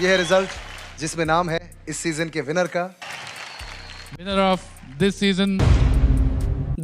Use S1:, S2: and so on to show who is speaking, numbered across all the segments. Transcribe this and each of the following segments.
S1: ये है रिजल्ट जिसमें नाम है इस सीजन के विनर का विनर ऑफ दिस सीजन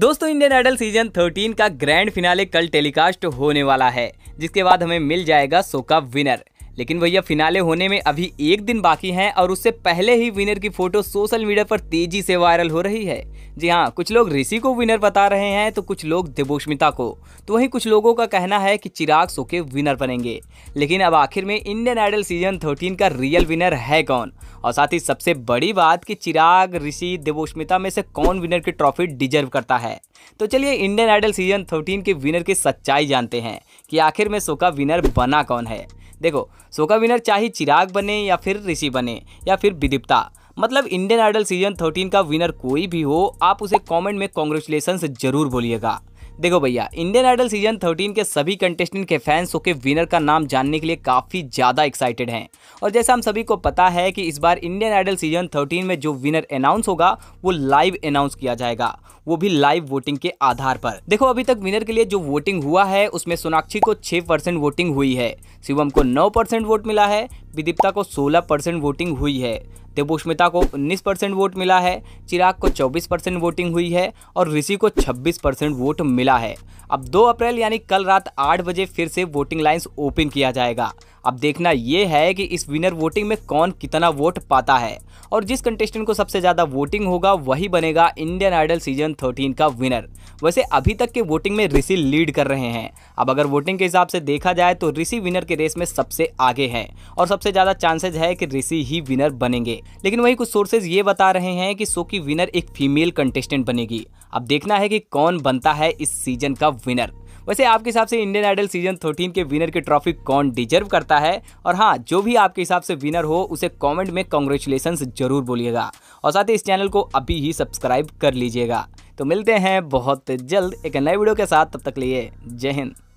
S1: दोस्तों इंडियन आइडल सीजन 13 का ग्रैंड फिनाले कल टेलीकास्ट होने वाला है जिसके बाद हमें मिल जाएगा सो का विनर लेकिन भैया फिनाले होने में अभी एक दिन बाकी है और उससे पहले ही विनर की फोटो सोशल मीडिया पर तेजी से वायरल हो रही है जी हाँ कुछ लोग ऋषि को विनर बता रहे हैं तो कुछ लोग देवोश्मिता को तो वहीं कुछ लोगों का कहना है कि चिराग सो के विनर बनेंगे लेकिन अब आखिर में इंडियन आइडल सीजन थर्टीन का रियल विनर है कौन और साथ ही सबसे बड़ी बात कि चिराग ऋषि देवोश्मिता में से कौन विनर की ट्रॉफी डिजर्व करता है तो चलिए इंडियन आइडल सीजन थर्टीन के विनर की सच्चाई जानते हैं कि आखिर में सो का विनर बना कौन है देखो शो का विनर चाहे चिराग बने या फिर ऋषि बने या फिर विदिप्ता मतलब इंडियन आइडल सीजन 13 का विनर कोई भी हो आप उसे कमेंट में कॉन्ग्रेचुलेशन जरूर बोलिएगा देखो भैया इंडियन आइडल सीजन 13 के सभी कंटेस्टेंट के फैंस के विनर का नाम जानने के लिए काफ़ी ज़्यादा एक्साइटेड हैं और जैसा हम सभी को पता है कि इस बार इंडियन आइडल सीजन 13 में जो विनर अनाउंस होगा वो लाइव अनाउंस किया जाएगा वो भी लाइव वोटिंग के आधार पर देखो अभी तक विनर के लिए जो वोटिंग हुआ है उसमें सोनाक्षी को छः वोटिंग हुई है शिवम को नौ वोट मिला है विदिप्ता को 16 परसेंट वोटिंग हुई है देवोष्मिता को 19 परसेंट वोट मिला है चिराग को 24 परसेंट वोटिंग हुई है और ऋषि को 26 परसेंट वोट मिला है अब 2 अप्रैल यानी कल रात 8 बजे फिर से वोटिंग लाइंस ओपन किया जाएगा अब देखना ये है कि इस विनर वोटिंग में कौन कितना वोट पाता है और जिस कंटेस्टेंट को सबसे ज़्यादा वोटिंग होगा वही बनेगा इंडियन आइडल सीजन 13 का विनर वैसे अभी तक के वोटिंग में ऋषि लीड कर रहे हैं अब अगर वोटिंग के हिसाब से देखा जाए तो ऋषि विनर के रेस में सबसे आगे हैं और सबसे ज़्यादा चांसेज है कि ऋषि ही विनर बनेंगे लेकिन वही कुछ सोर्सेज ये बता रहे हैं कि सो की विनर एक फीमेल कंटेस्टेंट बनेगी अब देखना है कि कौन बनता है इस सीजन का विनर वैसे आपके हिसाब से इंडियन आइडल सीजन थर्टीन के विनर की ट्रॉफी कौन डिजर्व करता है और हाँ जो भी आपके हिसाब से विनर हो उसे कॉमेंट में कॉन्ग्रेचुलेसन जरूर बोलिएगा और साथ ही इस चैनल को अभी ही सब्सक्राइब कर लीजिएगा तो मिलते हैं बहुत जल्द एक नए वीडियो के साथ तब तक लिए जय हिंद